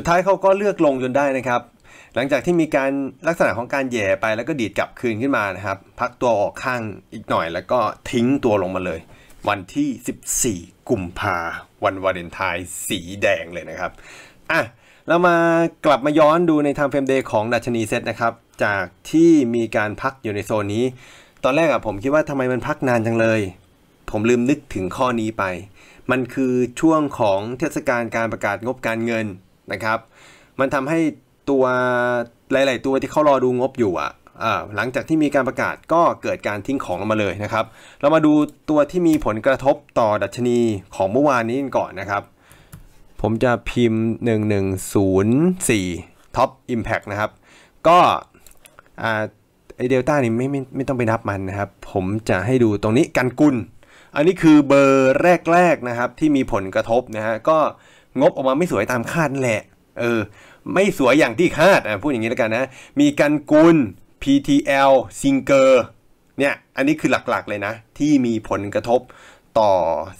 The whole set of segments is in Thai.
สุดท้ายเขาก็เลือกลงจนได้นะครับ หลังจากที่มีการลักษณะของการแย่ไปแล้วก็ดีดกลับคืนขึ้นมานะครับ พักตัวออกข้างอีกหน่อย แล้วก็ทิ้งตัวลงมาเลย วันที่ 14 กุมภาวันวาเลนไทน์สีแดงเลยนะครับ อ่ะเรามากลับมาย้อนดูในไทม์เฟรมเดย์ของดัชนีเซตนะครับ จากที่มีการพักอยู่ในโซนนี้ ตอนแรกอะผมคิดว่าทำไมมันพักนานจังเลย ผมลืมนึกถึงข้อนี้ไป มันคือช่วงของเทศกาลการประกาศงบการเงินนะครับ มันทำให้ตัวหลายๆ ตัวที่เขารอดูงบอยู่อ่ะหลังจากที่มีการประกาศก็เกิดการทิ้งของลงมาเลยนะครับ เรามาดูตัวที่มีผลกระทบต่อดัชนีของเมื่อวานนี้ก่อนนะครับ ผมจะพิมพ์ 1104 Top Impact นะครับ ก็ไอเดลต้านี่ไม่ไมไม่ไม่ต้องไปนับมันนะครับ ผมจะให้ดูตรงนี้กันกุล อันนี้คือเบอร์แรกๆนะครับที่มีผลกระทบนะฮะก็งบออกมาไม่สวยตามคาดแหละ เออ ไม่สวยอย่างที่คาดอ่ะพูดอย่างนี้แล้วกันนะ มีกันกุล PTL ซิงเกอร์เนี่ย อันนี้คือหลักๆเลยนะ ที่มีผลกระทบต่อ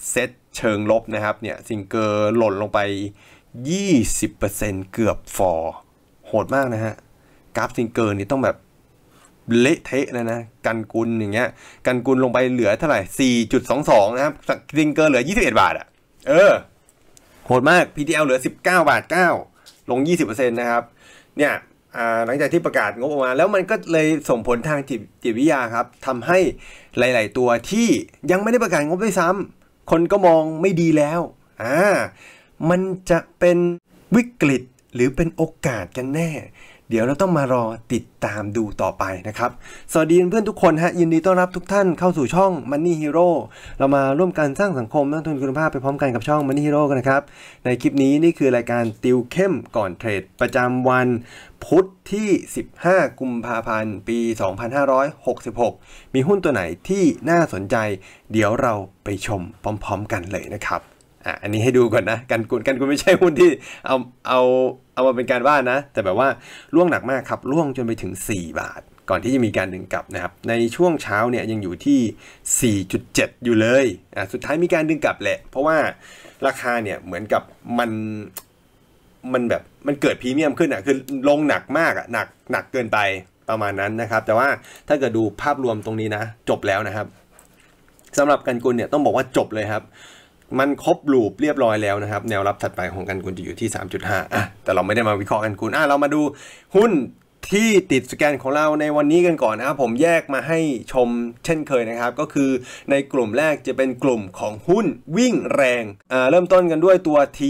เซตเชิงลบนะครับ เนี่ยซิงเกอร์หล่นลงไป20%เกือบฟอร์โหดมากนะฮะ กราฟซิงเกอร์นี่ต้องแบบเละเทะเลยนะกันกุลอย่างเงี้ยกันกุลลงไปเหลือเท่าไหร่ 4.22 นะครับซิงเกอร์เหลือ 21 บาทอะ่ะเออโหดมาก PTL เหลือ 19 บาท 9 ลง 20%นะครับ เนี่ยหลังจากที่ประกาศงบออกมา แล้วมันก็เลยส่งผลทางจิตจิตวิทยาครับ ทำให้หลายๆ ตัวที่ยังไม่ได้ประกาศงบด้วยซ้ำ คนก็มองไม่ดีแล้ว อ่า มันจะเป็นวิกฤตหรือเป็นโอกาสกันแน่เดี๋ยวเราต้องมารอติดตามดูต่อไปนะครับ สวัสดีเพื่อนทุกคนฮะ ยินดีต้อนรับทุกท่านเข้าสู่ช่อง Money Hero เรามาร่วมกันสร้างสังคมสร้างทุนคุณภาพไปพร้อมกันกับช่อง Money Hero กันนะครับ ในคลิปนี้นี่คือรายการติวเข้มก่อนเทรดประจำวันพุธที่ 15 กุมภาพันธ์ ปี 2566 มีหุ้นตัวไหนที่น่าสนใจ เดี๋ยวเราไปชมพร้อม ๆ กันเลยนะครับอ่ะอันนี้ให้ดูก่อนนะการกุลการกุลไม่ใช่หุ้นที่เอาเอาเอามาเป็นการบ้านนะ แต่แบบว่า ร่วงหนักมากครับร่วงจนไปถึง 4 บาท ก่อนที่จะมีการดึงกลับนะครับ ในช่วงเช้าเนี่ยยังอยู่ที่ 4.7 อยู่เลยอ่ะสุดท้ายมีการดึงกลับแหละ เพราะว่าราคาเนี่ยเหมือนกับมันมันแบบมันเกิดพรีเมียมขึ้นอ่ะคือลงหนักมากอ่ะหนักหนักเกินไปประมาณนั้นนะครับ แต่ว่าถ้าเกิดดูภาพรวมตรงนี้นะ จบแล้วนะครับสำหรับกันกุลเนี่ยต้องบอกว่าจบเลยครับมันครบลูปเรียบร้อยแล้วนะครับแนวรับถัดไปของกันกุลจะอยู่ที่ 3.5อ่ะแต่เราไม่ได้มาวิเคราะห์กันกุลอ่ะเรามาดูหุ้นที่ติดสแกนของเราในวันนี้กันก่อนนะครับผมแยกมาให้ชมเช่นเคยนะครับ ก็คือในกลุ่มแรกจะเป็นกลุ่มของหุ้นวิ่งแรง เริ่มต้นกันด้วยตัว T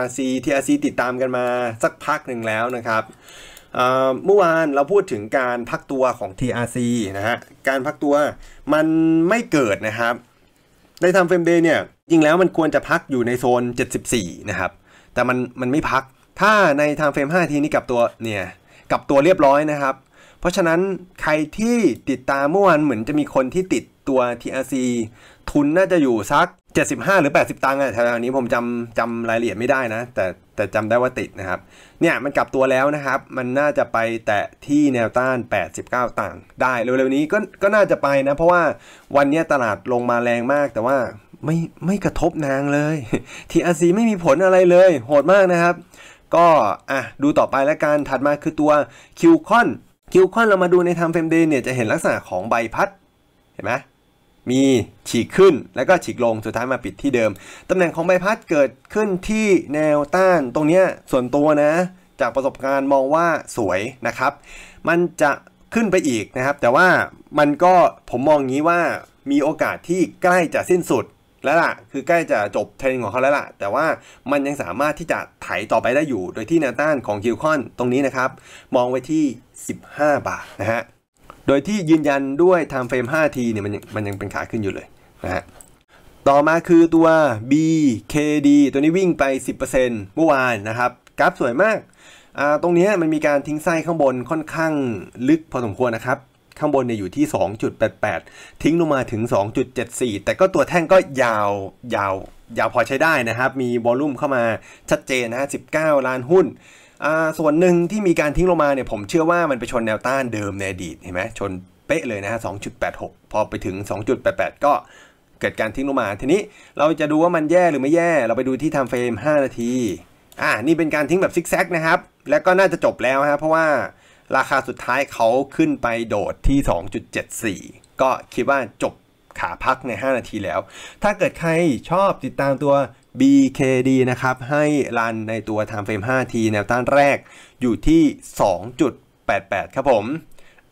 RC TRC ติดตามกันมาสักพักหนึ่งแล้วนะครับเมื่อวานเราพูดถึงการพักตัวของ TRC นะฮะการพักตัวมันไม่เกิดนะครับในทำเฟรมเดย์เนี่ยจริงแล้วมันควรจะพักอยู่ในโซน 74 นะครับ แต่มันมันไม่พัก ถ้าในทางเฟรม5ทีนี้กับตัว เนี่ยกับตัวเรียบร้อยนะครับ เพราะฉะนั้นใครที่ติดตามเมื่อวานเหมือนจะมีคนที่ติดตัว TRC ทุนน่าจะอยู่สัก75หรือ80ตังค์อะแถวนี้ผมจำจำรายละเอียดไม่ได้นะ แต่แต่จำได้ว่าติดนะครับ เนี่ยมันกลับตัวแล้วนะครับ มันน่าจะไปแตะที่แนวต้าน 89ตังค์ได้เร็วๆนี้ก็ก็น่าจะไปนะ เพราะว่าวันนี้ตลาดลงมาแรงมาก แต่ว่าไม่ไม่กระทบนางเลย TRC ไม่มีผลอะไรเลย โหดมากนะครับ ก็อ่ะดูต่อไปแล้วกันถัดมาคือตัวคิวคอนคิวคอนเรามาดูในทำเฟรมเดย์เนี่ยจะเห็นลักษณะของใบพัดเห็นไหมมีฉีกขึ้นแล้วก็ฉีกลงสุดท้ายมาปิดที่เดิมตำแหน่งของใบพัดเกิดขึ้นที่แนวต้านตรงนี้ส่วนตัวนะ จากประสบการณ์มองว่าสวยนะครับ มันจะขึ้นไปอีกนะครับ แต่ว่ามันก็ผมมองงี้ว่ามีโอกาสที่ใกล้จะสิ้นสุดแล้วล่ะ คือใกล้จะจบเทรนของเขาแล้วล่ะ แต่ว่ามันยังสามารถที่จะไถต่อไปได้อยู่ โดยที่แนวต้านของคิวคอนตรงนี้นะครับ มองไว้ที่ 15 บาทนะฮะ โดยที่ยืนยันด้วยไทม์เฟรม 5T เนี่ยมันมันยังเป็นขาขึ้นอยู่เลยนะฮะ ต่อมาคือตัว BKD ตัวนี้วิ่งไป 10%เมื่อวานนะครับ กราฟสวยมาก ตรงนี้มันมีการทิ้งไส้ข้างบนค่อนข้างลึกพอสมควรนะครับข้างบนเนี่ยอยู่ที่ 2.88 ทิ้งลงมาถึง 2.74 แต่ก็ตัวแท่งก็ยาว ยาว ยาวพอใช้ได้นะครับ มีวอลลุ่มเข้ามาชัดเจนนะฮะ 19 ล้านหุ้น ส่วนหนึ่งที่มีการทิ้งลงมาเนี่ย ผมเชื่อว่ามันไปชนแนวต้านเดิมในอดีตเห็นไหมชนเป๊ะเลยนะฮะ 2.86 พอไปถึง 2.88 ก็เกิดการทิ้งลงมา ทีนี้เราจะดูว่ามันแย่หรือไม่แย่ เราไปดูที่ทำเฟรม 5 นาที อ่า นี่เป็นการทิ้งแบบซิกแซกนะครับ และก็น่าจะจบแล้วฮะ เพราะว่าราคาสุดท้ายเขาขึ้นไปโดดที่ 2.74 ก็คิดว่าจบขาพักใน 5 นาทีแล้ว ถ้าเกิดใครชอบติดตามตัว BKD นะครับ ให้รันในตัว Time Frame 5ีแนวต้านแรกอยู่ที่ 2.88 ครับผม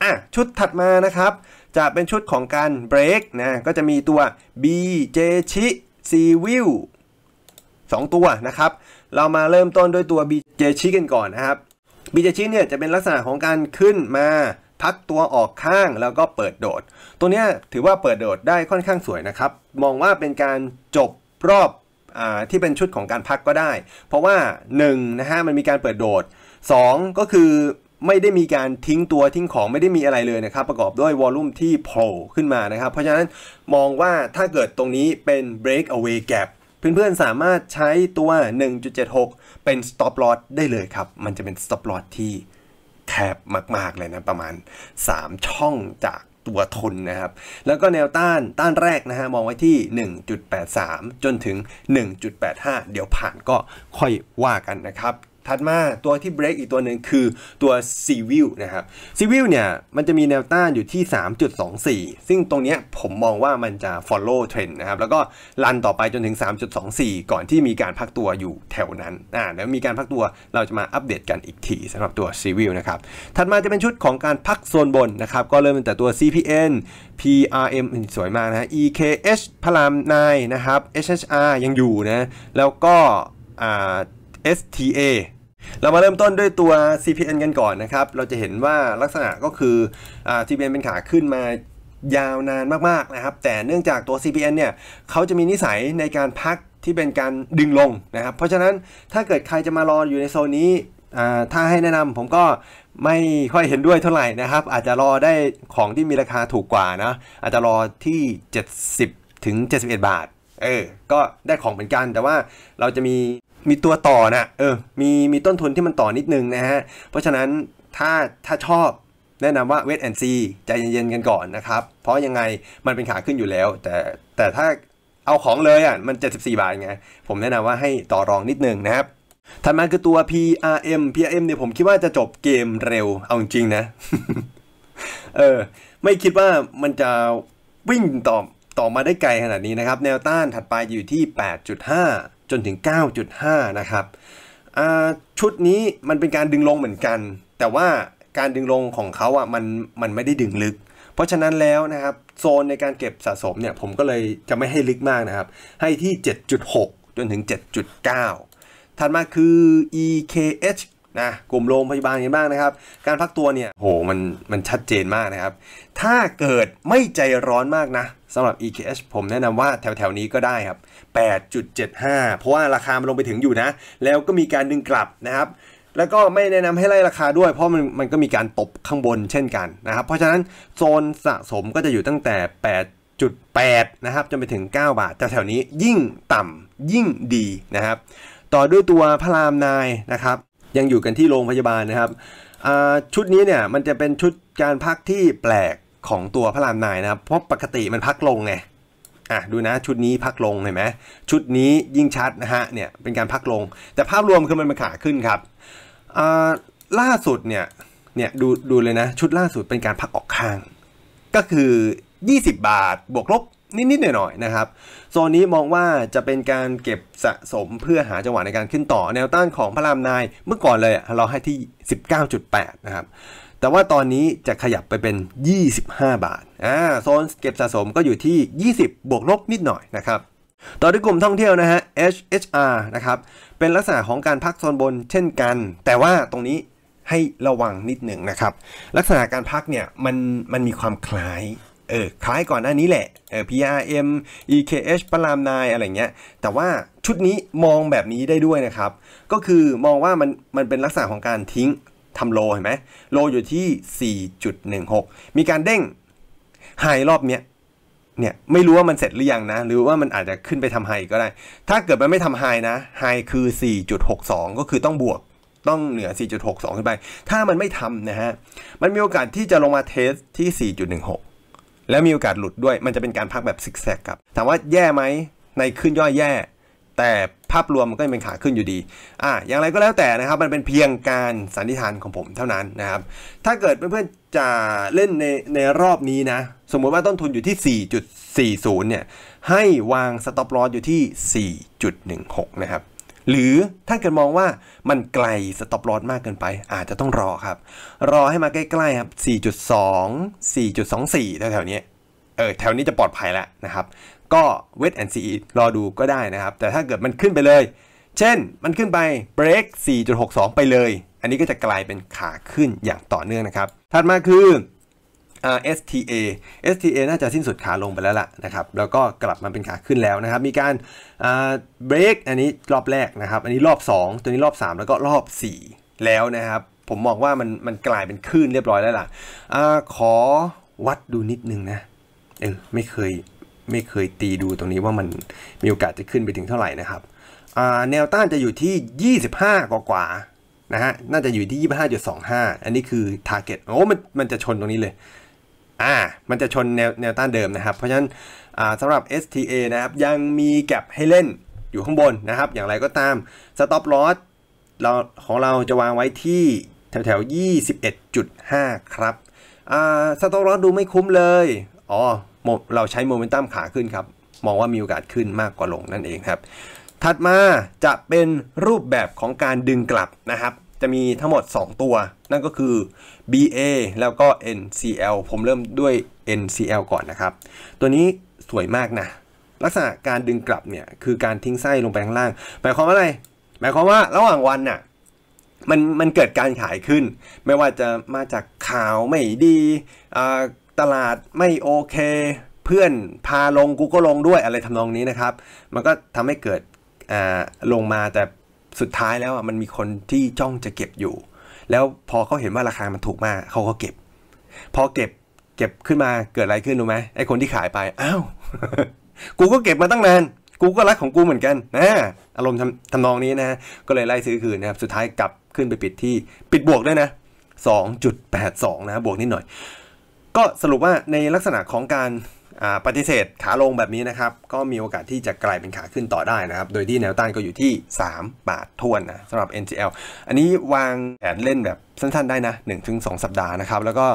อ่ะ ชุดถัดมานะครับ จะเป็นชุดของการเบรกนะก็จะมีตัว BJ ชิ C w i l 2ตัวนะครับ เรามาเริ่มต้นด้วยตัว BJ ชิกันก่อนนะครับบีเจชิเนี่ยจะเป็นลักษณะของการขึ้นมาพักตัวออกข้างแล้วก็เปิดโดด ตัวนี้ถือว่าเปิดโดดได้ค่อนข้างสวยนะครับ มองว่าเป็นการจบรอบอที่เป็นชุดของการพักก็ได้ เพราะว่า1นะฮะมันมีการเปิดโดด 2 ก็คือไม่ได้มีการทิ้งตัวทิ้งของไม่ได้มีอะไรเลยนะครับประกอบด้วยวอลลุ่มที่โผล่ขึ้นมานะครับ เพราะฉะนั้นมองว่าถ้าเกิดตรงนี้เป็น break away gap เพื่อนๆ สามารถใช้ตัว 1.76 เป็น stop loss ได้เลยครับ มันจะเป็น stop loss ที่แคบมากๆเลยนะประมาณ 3 ช่องจากตัวทุนนะครับ แล้วก็แนวต้านต้านแรกนะฮะ มองไว้ที่ 1.83 จนถึง 1.85 เดี๋ยวผ่านก็ค่อยว่ากันนะครับถัดมาตัวที่เบรกอีกตัวหนึ่งคือตัวซีวิลนะครับซีวิลเนี่ยมันจะมีแนวต้านอยู่ที่ 3.24 ซึ่งตรงนี้ผมมองว่ามันจะ follow trend นะครับแล้วก็รันต่อไปจนถึง 3.24 ก่อนที่มีการพักตัวอยู่แถวนั้นอ่าแล้วมีการพักตัวเราจะมาอัปเดตกันอีกทีสำหรับตัวซีวิลนะครับถัดมาจะเป็นชุดของการพักโซนบนนะครับก็เริ่มตั้งแต่ตัว CPN PRM สวยมากนะ EKH พลามนายนะครับ HHR ยังอยู่นะแล้วก็ STA เรามาเริ่มต้นด้วยตัว CPN กันก่อนนะครับ เราจะเห็นว่าลักษณะก็คืออ CPN เป็นขาขึ้นมายาวนานมากๆนะครับ แต่เนื่องจากตัว CPN เนี่ยเขาจะมีนิสัยในการพักที่เป็นการดึงลงนะครับ เพราะฉะนั้นถ้าเกิดใครจะมารออยู่ในโซนนี้ ถ้าให้แนะนำผมก็ไม่ค่อยเห็นด้วยเท่าไหร่นะครับ อาจจะรอได้ของที่มีราคาถูกกว่านะ อาจจะรอที่ 70ถึง71 บาท เออ ก็ได้ของเหมือนกัน แต่ว่าเราจะมีมีตัวต่อนะเออมีมีต้นทุนที่มันต่อนิดนึงนะฮะ เพราะฉะนั้นถ้าถ้าชอบแนะนำว่าเวทแอนซีใจเย็นๆกันก่อนนะครับ เพราะยังไงมันเป็นขาขึ้นอยู่แล้ว แต่แต่ถ้าเอาของเลยอ่ะ มัน74บาทไงผมแนะนำว่าให้ต่อรองนิดนึงนะครับถัดมาคือตัว PRM PRM เนี่ยผมคิดว่าจะจบเกมเร็วเอาจริงนะ เออ ไม่คิดว่ามันจะวิ่งต่อต่อมาได้ไกลขนาดนี้นะครับ แนวต้านถัดไปอยู่ที่8.5จนถึง 9.5 นะครับชุดนี้มันเป็นการดึงลงเหมือนกัน แต่ว่าการดึงลงของเขาอ่ะมันมันไม่ได้ดึงลึก เพราะฉะนั้นแล้วนะครับโซนในการเก็บสะสมเนี่ยผมก็เลยจะไม่ให้ลึกมากนะครับ ให้ที่ 7.6 จนถึง 7.9 ถัดมาคือ EKH นะกลุ่มโรงพยาบาลกันบ้างนะครับ การพักตัวเนี่ยโห มันมันชัดเจนมากนะครับ ถ้าเกิดไม่ใจร้อนมากนะ สำหรับ e k s ผมแนะนำว่าแถวๆนี้ก็ได้ครับ 8.75 เพราะว่าราคามันลงไปถึงอยู่นะ แล้วก็มีการดึงกลับนะครับ แล้วก็ไม่แนะนำให้ไล่ราคาด้วย เพราะมันมันก็มีการตบข้างบนเช่นกันนะครับ เพราะฉะนั้นโซนสะสมก็จะอยู่ตั้งแต่ 8.8นะครับ จนไปถึง 9 บาท แถวๆนี้ยิ่งต่ำยิ่งดีนะครับ ต่อด้วยตัวพระรามนายนะครับยังอยู่กันที่โรงพยาบาลนะครับ ชุดนี้เนี่ยมันจะเป็นชุดการพักที่แปลกของตัวพระรามนายนะครับ เพราะปกติมันพักลงไงอ่ะดูนะชุดนี้พักลงเห็นไหมชุดนี้ยิ่งชัดนะฮะเนี่ยเป็นการพักลงแต่ภาพรวมคือมันเป็นขาขึ้นครับล่าสุดเนี่ยเนี่ยดูดูเลยนะชุดล่าสุดเป็นการพักออกข้าง ก็คือ 20 บาทบวกลบนิดๆหน่อยๆนะครับ โซนนี้มองว่าจะเป็นการเก็บสะสมเพื่อหาจังหวะในการขึ้นต่อแนวต้านของพระรามนายเมื่อก่อนเลยเราให้ที่ 19.8 นะครับ แต่ว่าตอนนี้จะขยับไปเป็น 25 บาทอ่าโซนเก็บสะสมก็อยู่ที่ 20 บวกลบนิดหน่อยนะครับ ต่อด้วยกลุ่มท่องเที่ยวนะฮะ HHR นะครับ เป็นลักษณะของการพักโซนบนเช่นกัน แต่ว่าตรงนี้ให้ระวังนิดหนึ่งนะครับ ลักษณะการพักเนี่ยมันมันมีความคล้ายเออคล้ายก่อนหน้านี้แหละเออ PRM EKH ปรามนายอะไรเงี้ย แต่ว่าชุดนี้มองแบบนี้ได้ด้วยนะครับ ก็คือมองว่ามันมันเป็นลักษณะของการทิ้งทำโลเห็นไหมโลอยู่ที่ 4.16 มีการเด้งไฮรอบเนี้ย เนี่ย ไม่รู้ว่ามันเสร็จหรือยังนะ หรือว่ามันอาจจะขึ้นไปทำไฮก็ได้ ถ้าเกิดมันไม่ทำไฮนะ ไฮคือ 4.62 ก็คือต้องบวกต้องเหนือ 4.62ขึ้นไป ถ้ามันไม่ทำนะฮะ มันมีโอกาสที่จะลงมาเทสที่ 4.16แล้วมีโอกาสหลุดด้วยมันจะเป็นการพักแบบซิกแซกครับ ถามว่าแย่ไหมในขึ้นย่อยแย่ แต่ภาพรวมมันก็ยังเป็นขาขึ้นอยู่ดี อ่ะอย่างไรก็แล้วแต่นะครับ มันเป็นเพียงการสันนิษฐานของผมเท่านั้นนะครับ ถ้าเกิดเพื่อนๆจะเล่นในในรอบนี้นะ สมมุติว่าต้นทุนอยู่ที่ 4.40 เนี่ย ให้วางสต็อปลอสอยู่ที่ 4.16 นะครับหรือถ้าเกิดมองว่ามันไกลสต็อปลอสมากเกินไป อาจจะต้องรอครับ รอให้มาใกล้ๆครับ 4.2 4.24แถวๆนี้เออแถวนี้จะปลอดภัยแล้วนะครับ ก็เวทแอนซีรอดูก็ได้นะครับ แต่ถ้าเกิดมันขึ้นไปเลย เช่นมันขึ้นไปเบรก4.62 ไปเลย อันนี้ก็จะกลายเป็นขาขึ้นอย่างต่อเนื่องนะครับถัดมาคือ STA STA น่าจะสิ้นสุดขาลงไปแล้วล่ะนะครับ แล้วก็กลับมาเป็นขาขึ้นแล้วนะครับ มีการเบรกอันนี้รอบแรกนะครับ อันนี้รอบ 2 ตัวนี้รอบ 3 แล้วก็รอบ 4 แล้วนะครับ ผมมองว่ามันมันกลายเป็นขึ้นเรียบร้อยแล้วล่ะอขอวัดดูนิดนึงนะ เออ ไม่เคยไม่เคยตีดูตรงนี้ว่ามันมีโอกาสจะขึ้นไปถึงเท่าไหร่นะครับ แนวต้านจะอยู่ที่ 25กว่ากว่านะฮะ น่าจะอยู่ที่ 25.25 อันนี้คือ target โอ้ มันมันจะชนตรงนี้เลยอ่ามันจะชนแนวแนวต้านเดิมนะครับ เพราะฉะนั้นสำหรับ STA นะครับยังมีแก็บให้เล่นอยู่ข้างบนนะครับ อย่างไรก็ตาม Stop Loss เราของเราจะวางไว้ที่ แถวแถว21.5 ครับสต็อกลอสดูไม่คุ้มเลย อ๋อเราใช้โมเมนตัมขาขึ้นครับ มองว่ามีโอกาสขึ้นมากกว่าลงนั่นเองครับ ถัดมาจะเป็นรูปแบบของการดึงกลับนะครับจะมีทั้งหมด 2 ตัวนั่นก็คือ BA แล้วก็ NCL ผมเริ่มด้วย NCL ก่อนนะครับ ตัวนี้สวยมากนะ ลักษณะการดึงกลับเนี่ยคือการทิ้งไส้ลงไปข้างล่าง หมายความว่าอะไรหมายความว่า ระหว่างวันน่ะมันมันเกิดการขายขึ้น ไม่ว่าจะมาจากข่าวไม่ดีตลาดไม่โอเค เพื่อนพาลงกูก็ลงด้วยอะไรทำนองนี้นะครับ มันก็ทำให้เกิดลงมาแต่สุดท้ายแล้วอ่ะมันมีคนที่จ้องจะเก็บอยู่ แล้วพอเขาเห็นว่าราคามันถูกมากเขาก็เก็บ พอเก็บเก็บขึ้นมาเกิดอะไรขึ้นรู้ไหมไอ้คนที่ขายไป อ้าว กูก็เก็บมาตั้งนาน กูก็รักของกูเหมือนกันนะอารมณ์ทำนองนี้นะ ก็เลยไล่ซื้อคืนนะครับ สุดท้ายกลับขึ้นไปปิดที่ปิดบวกด้วยนะ 2.82นะบวกนิดหน่อย ก็สรุปว่าในลักษณะของการปฏิเสธขาลงแบบนี้นะครับ ก็มีโอกาสที่จะกลายเป็นขาขึ้นต่อได้นะครับ โดยที่แนวต้านก็อยู่ที่ 3 บาททวนนะสำหรับ n t l อันนี้วางแผนเล่นแบบสั้นๆ ได้นะ 1-2 สัปดาห์นะครับ แล้วก็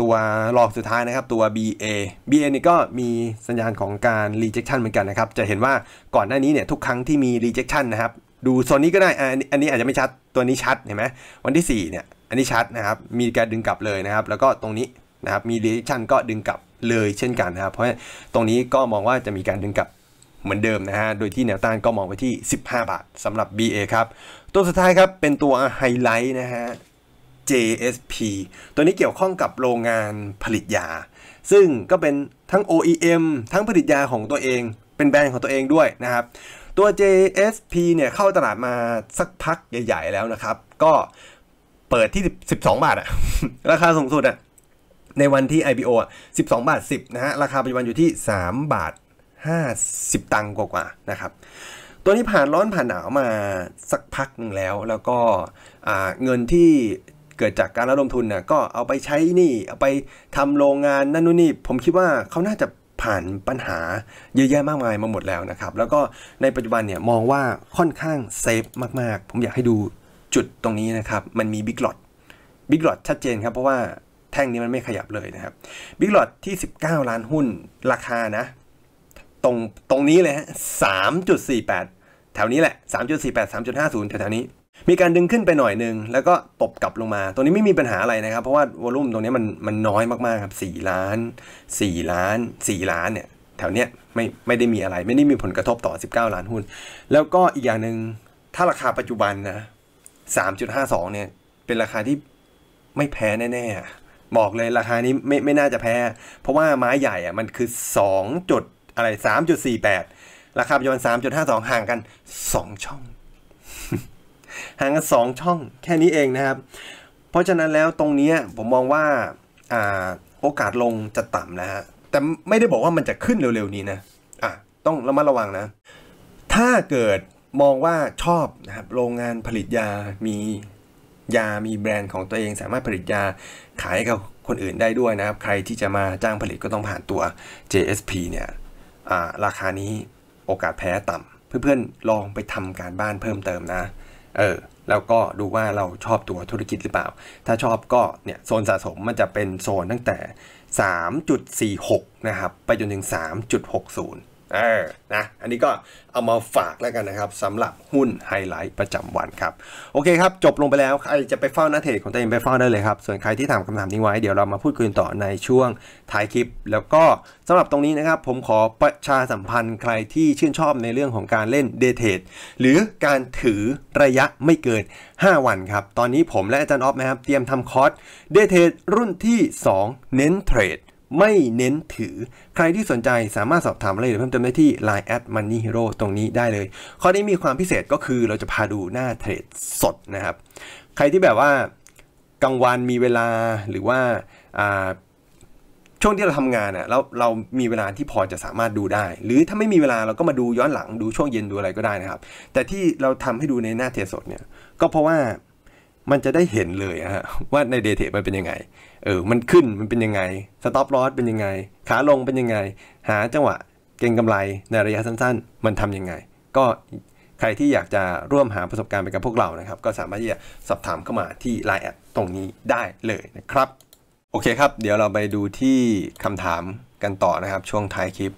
ตัวหลอกสุดท้ายนะครับ ตัว BA BA นี่ก็มีสัญญาณของการ rejection เหมือนกันนะครับ จะเห็นว่าก่อนหน้านี้เนี่ยทุกครั้งที่มี rejection นะครับดูโซนนี้ก็ได้อันนี้อาจจะไม่ชัดตัวนี้ชัดเห็นไหมวันที่4เนี่ยอันนี้ชัดนะครับมีการดึงกลับเลยนะครับแล้วก็ตรงนี้นะครับมี rejection ก็ดึงกลับเลยเช่นกันนะครับ เพราะตรงนี้ก็มองว่าจะมีการดึงกลับเหมือนเดิมนะฮะ โดยที่แนวต้านก็มองไปที่ 15 บาทสำหรับ BA ครับ ตัวสุดท้ายครับ เป็นตัวไฮไลท์นะฮะ JSP ตัวนี้เกี่ยวข้องกับโรงงานผลิตยา ซึ่งก็เป็นทั้ง OEM ทั้งผลิตยาของตัวเอง เป็นแบรนด์ของตัวเองด้วยนะครับ ตัว JSP เนี่ยเข้าตลาดมาสักพักใหญ่ๆแล้วนะครับก็เปิดที่ 12 บาทอะราคาสูงสุดอะในวันที่ IPO อ่ะ 12 บาท 10 นะฮะราคาปัจจุบันอยู่ที่ 3 บาท 50 ตังค์กว่าๆนะครับ ตัวนี้ผ่านร้อนผ่านหนาวมาสักพักหนึ่งแล้วแล้วก็เงินที่เกิดจากการระดมทุนน่ะก็เอาไปใช้นี่เอาไปทำโรงงานนั่นนู่นนี่ผมคิดว่าเขาน่าจะผ่านปัญหาเยอะแยะมากมายมาหมดแล้วนะครับ แล้วก็ในปัจจุบันเนี่ยมองว่าค่อนข้างเซฟมากๆ ผมอยากให้ดูจุดตรงนี้นะครับมันมีบิ๊กหลอดบิ๊กหลอดชัดเจนครับเพราะว่าแท่งนี้มันไม่ขยับเลยนะครับ บิ๊กหลอดที่ 19 ล้านหุ้นราคานะตรงตรงนี้เลยฮะสามจุดสี่แปดแถวนี้แหละ3.48 3.50แถวๆนี้ มีการดึงขึ้นไปหน่อยหนึ่งแล้วก็ตบกลับลงมาตรงนี้ไม่มีปัญหาอะไรนะครับ เพราะว่าวอลุ่มตรงนี้มันมันน้อยมากๆครับ4ล้าน4ล้าน4 ล้านเนี่ย แถวเนี้ยไม่ไม่ได้มีอะไร ไม่ได้มีผลกระทบต่อ 19 ล้านหุ้น แล้วก็อีกอย่างหนึ่งถ้าราคาปัจจุบันนะ3.52เนี่ยเป็นราคาที่ไม่แพ้แน่ๆบอกเลย ราคานี้ไม่ไม่น่าจะแพ้ เพราะว่าไม้ใหญ่อ่ะมันคือ2จุดอะไร3.48 ราคาปัจจุบัน 3.52 ห่างกัน 2 ช่อง ห่างกัน 2 ช่องแค่นี้เองนะครับ เพราะฉะนั้นแล้วตรงนี้ผมมองว่าอ่าโอกาสลงจะต่ำนะฮะแต่ไม่ได้บอกว่ามันจะขึ้นเร็วๆนี้นะอ่ะต้องระมัดระวังนะ ถ้าเกิดมองว่าชอบนะครับโรงงานผลิตยามียามีแบรนด์ของตัวเองสามารถผลิตยา ขายกับคนอื่นได้ด้วยนะครับ ใครที่จะมาจ้างผลิตก็ต้องผ่านตัว JSP เนี่ย ราคานี้โอกาสแพ้ต่ำ เพื่อนๆ ลองไปทำการบ้านเพิ่มเติมนะ เออ แล้วก็ดูว่าเราชอบตัวธุรกิจหรือเปล่า ถ้าชอบก็เนี่ยโซนสะสมมันจะเป็นโซนตั้งแต่ 3.46 นะครับ ไปจนถึง 3.60เออนะอันนี้ก็เอามาฝากแล้วกันนะครับสำหรับหุ้นไฮไลท์ประจำวันครับ โอเคครับ จบลงไปแล้ว ใครจะไปเฝ้าหน้าเทรดของตัวเองไปเฝ้าได้เลยครับ ส่วนใครที่ถามคำถามนี้ไว้เดี๋ยวเรามาพูดคุยต่อในช่วงท้ายคลิป แล้วก็สำหรับตรงนี้นะครับ ผมขอประชาสัมพันธ์ใครที่ชื่นชอบในเรื่องของการเล่นเดเทรดหรือการถือระยะไม่เกิน 5 วันครับตอนนี้ผมและอาจารย์ออฟนะครับเตรียมทำคอร์สเดเทรดรุ่นที่ 2 เน้นเทรดไม่เน้นถือ ใครที่สนใจสามารถสอบถามะไรหะือเพิ่มเติมได้ที่ Line at Money Hero ตรงนี้ได้เลย ข้อนี้มีความพิเศษก็คือเราจะพาดูหน้าเทรดสดนะครับ ใครที่แบบว่ากลางวันมีเวลาหรือว่าช่วงที่เราทำงานเนี่ยเราเรามีเวลาที่พอจะสามารถดูได้ หรือถ้าไม่มีเวลาเราก็มาดูย้อนหลังดูช่วงเย็นดูอะไรก็ได้นะครับ แต่ที่เราทำให้ดูในหน้าเทรดสดเนี่ยก็เพราะว่ามันจะได้เห็นเลยฮะว่าในเดเทมันเป็นยังไงเออมันขึ้นมันเป็นยังไงสต็อปลอสเป็นยังไงขาลงเป็นยังไง หาจังหวะเก็งกำไรในระยะสั้น ๆ มันทํำยังไง ก็ใครที่อยากจะร่วมหาประสบการณ์ไปกับพวกเรานะครับ ก็สามารถที่จะสอบถามเข้ามาที่ไลน์แอดตรงนี้ได้เลยนะครับ โอเคครับเดี๋ยวเราไปดูที่คำถามกันต่อนะครับช่วงท้ายคลิป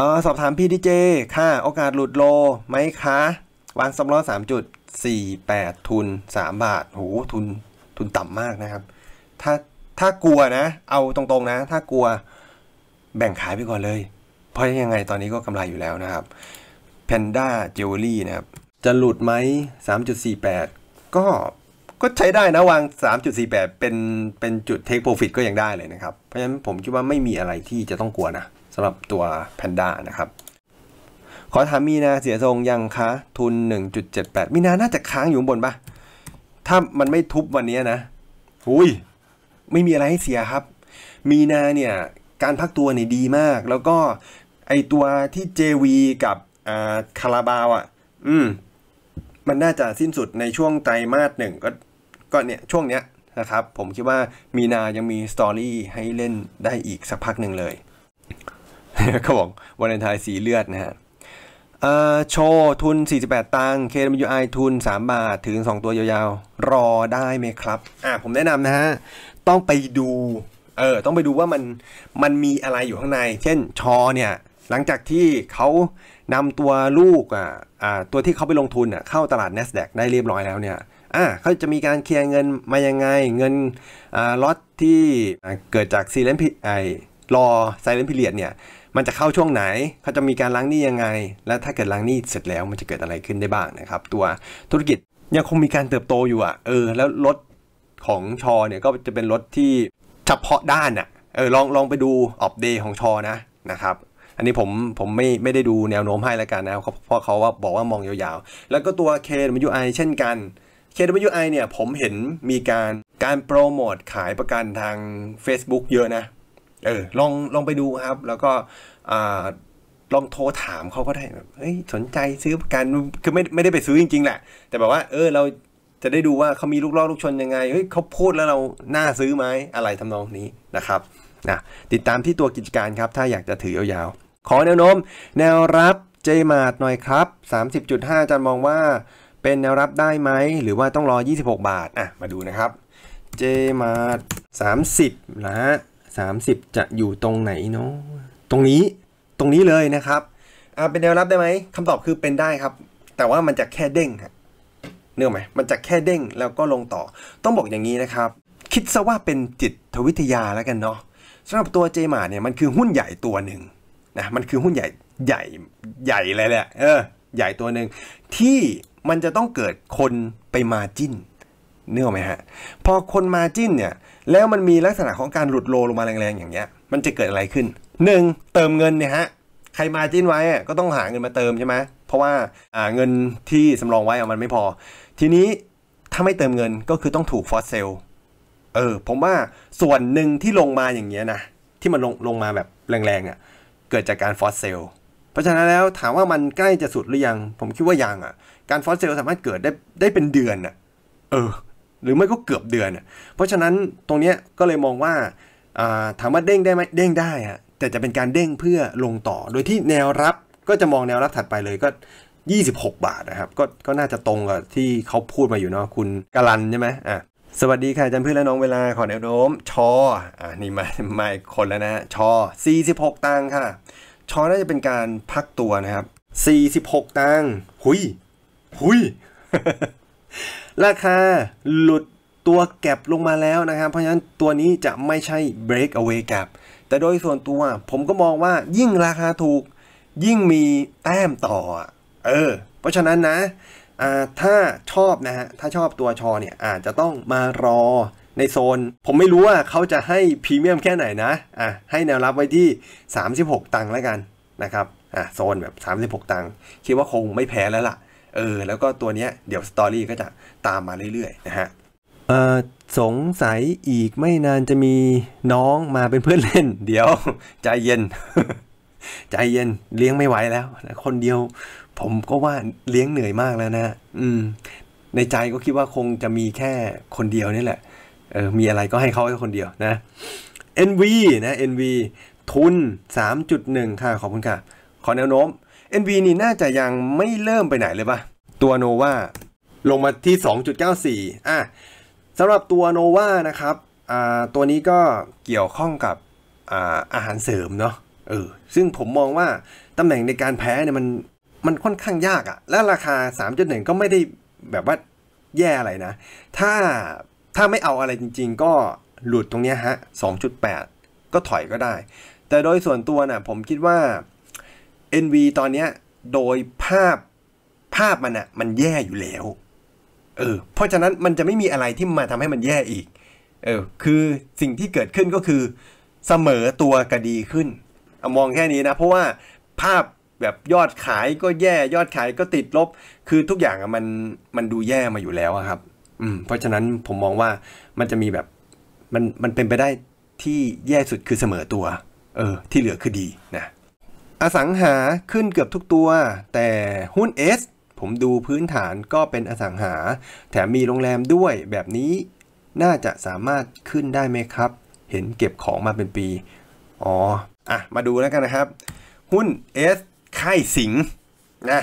ออสอบถามพี่ดีเจค่ะโอกาสหลุดโลไหมคะวางสต็อปลสามจุด48 ทุน 3 บาทโหทุน ทุนต่ำมากนะครับ ถ้า ถ้ากลัวนะ เอาตรงๆนะ ถ้ากลัว แบ่งขายไปก่อน เลย เพราะยังไงตอนนี้ก็กำไรอยู่แล้วนะครับ Panda Jewelry นะครับ จะหลุดไหม 3.48 ก็ ก็ใช้ได้ นะ วาง 3.48 เป็น เป็นจุด Take Profit ก็ ยัง ได้เลยนะครับ เพราะฉะนั้นผมคิดว่าไม่มีอะไรที่จะต้องกลัวนะสำหรับตัว Panda นะครับขอถามมีนาเสียทรงยังคะ ทุน 1.78 มีนาน่าจะค้างอยู่บนปะถ้ามันไม่ทุบวันนี้นะหุยไม่มีอะไรให้เสียครับ มีนาเนี่ย การพักตัวเนี่ยดีมาก แล้วก็ไอตัวที่ JV กับอ่าคาราบาวอะ่ะ อืม มันน่าจะสิ้นสุดในช่วงไตรมาสหนึ่งก็ก็เนี่ยช่วงเนี้ยนะครับ ผมคิดว่ามีนายังมีสตอรี่ให้เล่นได้อีกสักพักหนึ่งเลยเขาบอกวันเลนทา์สีเลือดนะฮะเออโชว์ทุน 48ตังค์ KWI ทุน 3 บาทถึง2 ตัวยาวๆ รอได้ไหมครับอ่าผมแนะนำนะฮะ ต้องไปดูเออต้องไปดูว่ามันมันมีอะไรอยู่ข้างใน เช่นชอเนี่ย หลังจากที่เขานำตัวลูกอ่าอ่าตัวที่เขาไปลงทุนอ่ะเข้าตลาด NASDAQ ได้เรียบร้อยแล้วเนี่ยอ่าเขาจะมีการเคลียร์เงินมายังไง เงินอ่าล็อตที่เกิดจากซีเลนพีไอรอไซเลนพีเรียดเนี่ยมันจะเข้าช่วงไหนเขาจะมีการล้างหนี้ยังไง และถ้าเกิดล้างหนี้เสร็จแล้วมันจะเกิดอะไรขึ้นได้บ้างนะครับตัวธุรกิจยังคงมีการเติบโตอยู่อ่ะเออแล้วรถของชอ เนี่ยก็จะเป็นรถที่เฉพาะด้านอ่ะเออลองลองไปดูออฟเดย์ของชอนะนะครับอันนี้ผมผมไม่ไม่ได้ดูแนวโน้มให้แล้วกันนะเพราะเขาว่าบอกว่ามองยาวๆ แล้วก็ตัว KWI เช่นกัน KWI เนี่ย ผมเห็นมีการการโปรโมทขายประกันทาง Facebook เยอะนะเออลองลองไปดูครับแล้วก็ลองโทรถามเขาก็ได้ แบบ เฮ้ย สนใจซื้อกันคือไม่ไม่ได้ไปซื้อจริงๆแหละ แต่แบบว่าเออเราจะได้ดูว่าเขามีลูกล่อลูกชนยังไง เฮ้ยเขาพูดแล้วเราน่าซื้อไหมอะไรทำนองนี้นะครับนะติดตามที่ตัวกิจการครับ ถ้าอยากจะถือยาวๆ ขอแนวโน้มแนวรับเจมาดหน่อยครับ 30.5จาย์มองว่าเป็นแนวรับได้ไหมหรือว่าต้องรอ 26 บาทอ่ะมาดูนะครับเจมาด30 นะฮะ30จะอยู่ตรงไหนเนาะตรงนี้ตรงนี้เลยนะครับอ่าเป็นแนวรับได้ไหมคำตอบคือเป็นได้ครับ แต่ว่ามันจะแค่เด้งเนื่อไหมมันจะแค่เด้งแล้วก็ลงต่อต้องบอกอย่างนี้นะครับ คิดซะว่าเป็นจิตวิทยาแล้วกันเนาะสำหรับตัวเจมาเนี่ยมันคือหุ้นใหญ่ตัวหนึ่งนะมันคือหุ้นใหญ่ใหญ่ใหญ่เลยแหละเออ ใหญ่ตัวหนึ่งที่มันจะต้องเกิดคนไปมาจิ้นเนื้อไหมฮะ พอคนมาจิ้นเนี่ย แล้วมันมีลักษณะของการหลุดโลลงมาแรงๆ อย่างเงี้ย มันจะเกิดอะไรขึ้น 1. เติมเงินเนี่ยฮะใครมาจิ้นไว้ก็ต้องหาเงินมาเติมใช่ไหมเพราะว่าเงินที่สำรองไว้มันไม่พอ ทีนี้ถ้าไม่เติมเงินก็คือต้องถูกฟอสเซลเออผมว่าส่วนหนึ่งที่ลงมาอย่างเงี้ยนะ ที่มันลงลงมาแบบแรงๆอะ่ะ เกิดจากการฟอสเซลเพราะฉะนั้นแล้วถามว่ามันใกล้จะสุดหรือยัง ผมคิดว่ายังอะ่ะ การฟอสเซลสามารถเกิดได้ได้เป็นเดือนอะ่ะเออหรือไม่ก็เกือบเดือน เพราะฉะนั้นตรงนี้ก็เลยมองว่าถามว่าเด้งได้ไหมเด้งได้ฮะแต่จะเป็นการเด้งเพื่อลงต่อ โดยที่แนวรับก็จะมองแนวรับถัดไปเลยก็ 26 บาทนะครับก็ก็น่าจะตรงกับที่เขาพูดมาอยู่เนาะคุณกาลันใช่ไหมอ่ะสวัสดีค่ะจำเพื่นและน้องเวลาขอแนวโน้มชออ่ะนี่มามาคนแล้วนะฮะชอ 46 ตังค่ะ ชอน่าจะเป็นการพักตัวนะครับ 46 ตังหุยหุยราคาหลุดตัวแก็บลงมาแล้วนะครับ เพราะฉะนั้นตัวนี้จะไม่ใช่ break away gap แต่โดยส่วนตัวผมก็มองว่ายิ่งราคาถูกยิ่งมีแต้มต่อเออเพราะฉะนั้นนะถ้าชอบนะฮะถ้าชอบตัวชอเนี่ยอาจจะต้องมารอในโซน ผมไม่รู้ว่าเขาจะให้พรีเมียมแค่ไหนนะอ่ะให้แนวรับไว้ที่ 36 ตังค์แล้วกันนะครับอ่ะโซนแบบ 36 ตังค์คิดว่าคงไม่แพ้แล้วล่ะเออแล้วก็ตัวเนี้ยเดี๋ยวสตอรี่ก็จะตามมาเรื่อยๆนะฮะเออสงสัยอีกไม่นานจะมีน้องมาเป็นเพื่อนเล่น เดี๋ยว ใจเย็น ใจเย็นเลี้ยงไม่ไหวแล้ว คนเดียวผมก็ว่าเลี้ยงเหนื่อยมากแล้วนะอืม ในใจก็คิดว่าคงจะมีแค่คนเดียวนี่แหละเออมีอะไรก็ให้เขาแค่คนเดียวนะ NV นะ NV ทุน 3.1ค่ะขอบคุณค่ะ ขอแนวโน้ม NV นี่น่าจะยังไม่เริ่มไปไหนเลยปะตัวโนวาลงมาที่ 2.94อ่ะสำหรับตัวโนวานะครับอ่าตัวนี้ก็เกี่ยวข้องกับอาอาหารเสริมเนาะเออซึ่งผมมองว่าตำแหน่งในการแพ้เนี่ยมันมันค่อนข้างยากอ่ะและราคา 3.1 ก็ไม่ได้แบบว่าแย่อะไรนะถ้าถ้าไม่เอาอะไรจริง ๆ ก็หลุดตรงนี้ฮะ 2.8 ก็ถอยก็ได้ แต่โดยส่วนตัวนะ่ะผมคิดว่า NV ตอนเนี้ย โดยภาพภาพมันอะมันแย่อยู่แล้ว เออ เพราะฉะนั้นมันจะไม่มีอะไรที่มาทำให้มันแย่อีก เออ คือสิ่งที่เกิดขึ้นก็คือเสมอตัวก็ดีขึ้นอมองแค่นี้นะ เพราะว่าภาพแบบยอดขายก็แย่ยอดขายก็ติดลบ คือทุกอย่างอะมันมันดูแย่มาอยู่แล้วครับ อืม เพราะฉะนั้นผมมองว่ามันจะมีแบบมันมันเป็นไปได้ที่แย่สุดคือเสมอตัว เออ ที่เหลือคือดีนะอสังหาขึ้นเกือบทุกตัว แต่หุ้น S ผมดูพื้นฐานก็เป็นอสังหา แถมมีโรงแรมด้วยแบบนี้ น่าจะสามารถขึ้นได้ไหมครับ เห็นเก็บของมาเป็นปี อ๋อ อ่ะมาดูแล้วกันนะครับ หุ้น S ค่ายสิงนะ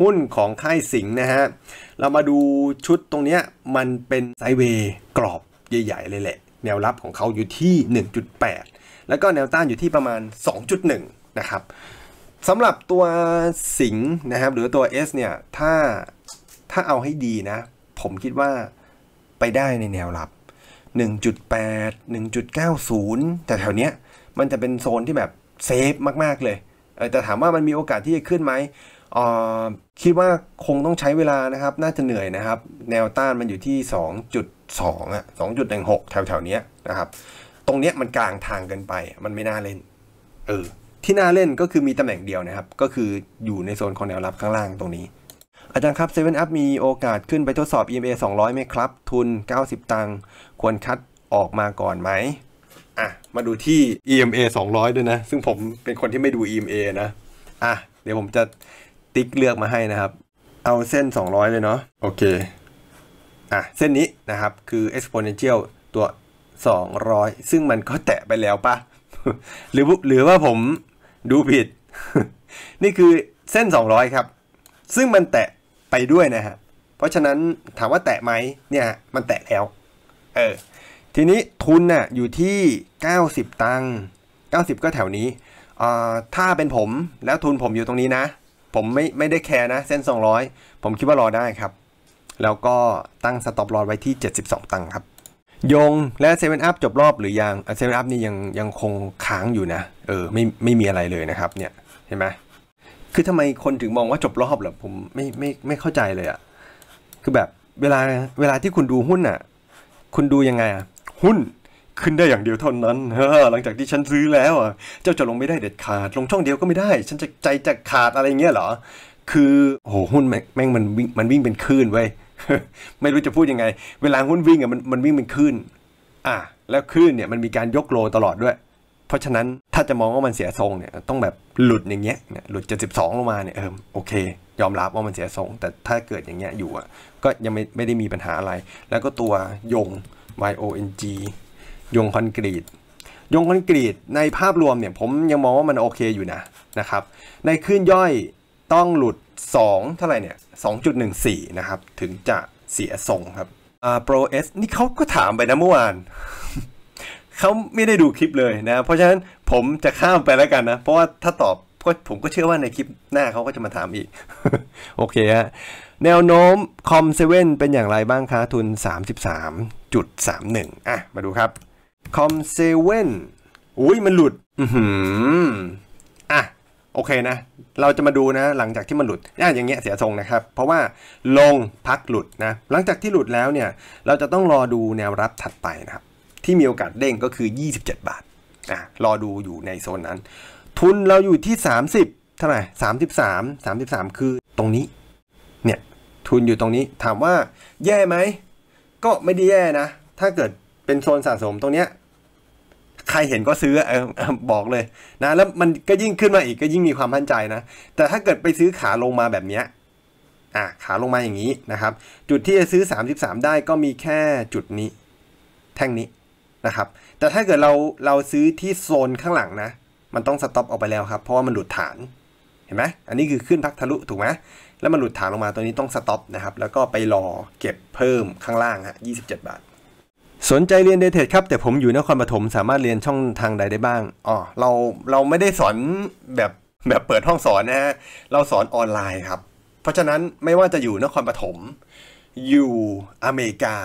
หุ้นของค่ายสิงนะฮะเรามาดูชุดตรงเนี้ยมันเป็นไซเวย์กรอบใหญ่ๆ เลยแหละ แนวรับของเขาอยู่ที่ 1.8 แล้วก็แนวต้านอยู่ที่ประมาณ 2.1นะครับสำหรับตัวสิงนะครับหรือตัว S เนี่ยถ้าถ้าเอาให้ดีนะ ผมคิดว่าไปได้ในแนวรับ 1.8 1.90 แต่แถวเนี้ยมันจะเป็นโซนที่แบบเซฟมาก ๆ เลยแต่ถามว่ามันมีโอกาสที่จะขึ้นไหม คิดว่าคงต้องใช้เวลานะครับ น่าจะเหนื่อยนะครับ แนวต้านมันอยู่ที่ 2.2 อ่ะ 2.16 แถวๆเนี้ยนะครับ ตรงเนี้ยมันกลางทางกันไป มันไม่น่าเล่นเออที่น่าเล่นก็คือมีตำแหน่งเดียวนะครับ ก็คืออยู่ในโซนของแนวรับข้างล่างตรงนี้ อาจารย์ครับเซเว่นอัพมีโอกาสขึ้นไปทดสอบ EMA 200ไหมครับ ทุน 90 ตังค์ควรคัดออกมาก่อนไหมอ่ะมาดูที่ EMA 200 ด้วยนะ ซึ่งผมเป็นคนที่ไม่ดู EMA นะ อ่ะเดี๋ยวผมจะติ๊กเลือกมาให้นะครับ เอาเส้น 200 เลยเนาะโอเค อ่ะเส้นนี้นะครับคือ exponential ตัว 200 ซึ่งมันก็แตะไปแล้วปะหรือหรือว่าผมดูผิด นี่คือเส้น 200 ครับ ซึ่งมันแตะไปด้วยนะฮะ เพราะฉะนั้นถามว่าแตะไหมเนี่ย มันแตะแล้ว เออ ทีนี้ทุนนะ่ะอยู่ที่ 90 ตังค์90 ก็แถวนี้ อ่า ถ้าเป็นผมแล้วทุนผมอยู่ตรงนี้นะ ผมไม่ไม่ได้แคร์นะเส้น 200 ผมคิดว่ารอได้ครับ แล้วก็ตั้งสต็อปลอดไว้ที่ 72 ตังค์ครับยงและเซเว่นอัพจบรอบหรือยังเซเว่นอัพนี่ยังยังคงค้างอยู่นะเออไม่ไม่มีอะไรเลยนะครับเนี่ยเห็นไหมคือทำไมคนถึงมองว่าจบรอบหรอผมไม่ไม่ไม่เข้าใจเลยอะคือแบบเวลาเวลาที่คุณดูหุ้นอะคุณดูยังไงอะหุ้นขึ้นได้อย่างเดียวเท่านั้นหลังจากที่ฉันซื้อแล้วอ่ะเจ้าจะลงไม่ได้เด็ดขาด ลงช่องเดียวก็ไม่ได้ ฉันจะใจจะขาดอะไรเงี้ยเหรอ คือโหหุ้นแม่งมันวิ่งมันวิ่งเป็นคลื่นเว้ยไม่รู้จะพูดยังไง เวลาหุ้นวิ่งอ่ะมันมันวิ่งเป็นคลื่นอ่ะแล้วคลื่นเนี่ยมันมีการยกโลตลอดด้วย เพราะฉะนั้นถ้าจะมองว่ามันเสียทรงเนี่ยต้องแบบหลุดอย่างเงี้ยหลุดเจ็ดสิบสองลงมาเนี่ยเออโอเคยอมรับว่ามันเสียทรง แต่ถ้าเกิดอย่างเงี้ยอยู่อ่ะก็ยังไม่ไม่ได้มีปัญหาอะไร แล้วก็ตัว ยง y o n g ยงคอนกรีต ยงคอนกรีตในภาพรวมเนี่ยผมยังมองว่ามันโอเคอยู่นะนะครับ ในคลื่นย่อยต้องหลุด 2 เท่าไหร่เนี่ย2.14 นะครับ ถึงจะเสียทรงครับอ่าโปรเอสนี่เขาก็ถามไปนะเมื่อวาน เขาไม่ได้ดูคลิปเลยนะ เพราะฉะนั้นผมจะข้ามไปแล้วกันนะ เพราะว่าถ้าตอบก็ผมก็เชื่อว่าในคลิปหน้าเขาก็จะมาถามอีก โอเคฮะแนวโน้มคอมเซเว่นเป็นอย่างไรบ้างคะทุน 33.31 อ่ะมาดูครับคอมเซเว่นอุ้ยมันหลุด อือหืออ่ะโอเคนะ เราจะมาดูนะหลังจากที่มันหลุดอย่างเงี้ยเสียทรงนะครับ เพราะว่าลงพักหลุดนะ หลังจากที่หลุดแล้วเนี่ยเราจะต้องรอดูแนวรับถัดไปนะครับ ที่มีโอกาสเด้งก็คือ 27 บาทอ่ะรอดูอยู่ในโซนนั้น ทุนเราอยู่ที่ 30เท่าไหร่33 33 คือตรงนี้เนี่ยทุนอยู่ตรงนี้ถามว่าแย่ไหมก็ไม่ได้แย่นะ ถ้าเกิดเป็นโซนสะสมตรงเนี้ยใครเห็นก็ซื้อเออบอกเลยนะแล้วมันก็ยิ่งขึ้นมาอีกก็ยิ่งมีความมั่นใจนะแต่ถ้าเกิดไปซื้อขาลงมาแบบเนี้ยอ่ะขาลงมาอย่างนี้นะครับ จุดที่จะซื้อ33ได้ก็มีแค่จุดนี้แท่งนี้นะครับ แต่ถ้าเกิดเราเราซื้อที่โซนข้างหลังนะ มันต้องสต็อปออกไปแล้วครับเพราะว่ามันหลุดฐานเห็นไหมอันนี้คือขึ้นพักทะลุถูกไหมแล้วมันหลุดฐานลงมาตัวนี้ต้องสต็อปนะครับแล้วก็ไปรอเก็บเพิ่มข้างล่างฮะ27 บาทสนใจเรียนเดทครับ แต่ผมอยู่นครปฐมสามารถเรียนช่องทางใดได้บ้างอ๋อเราเราไม่ได้สอนแบบแบบเปิดห้องสอนนะฮะเราสอนออนไลน์ครับเพราะฉะนั้นไม่ว่าจะอยู่นครปฐมอยู่อเมริกา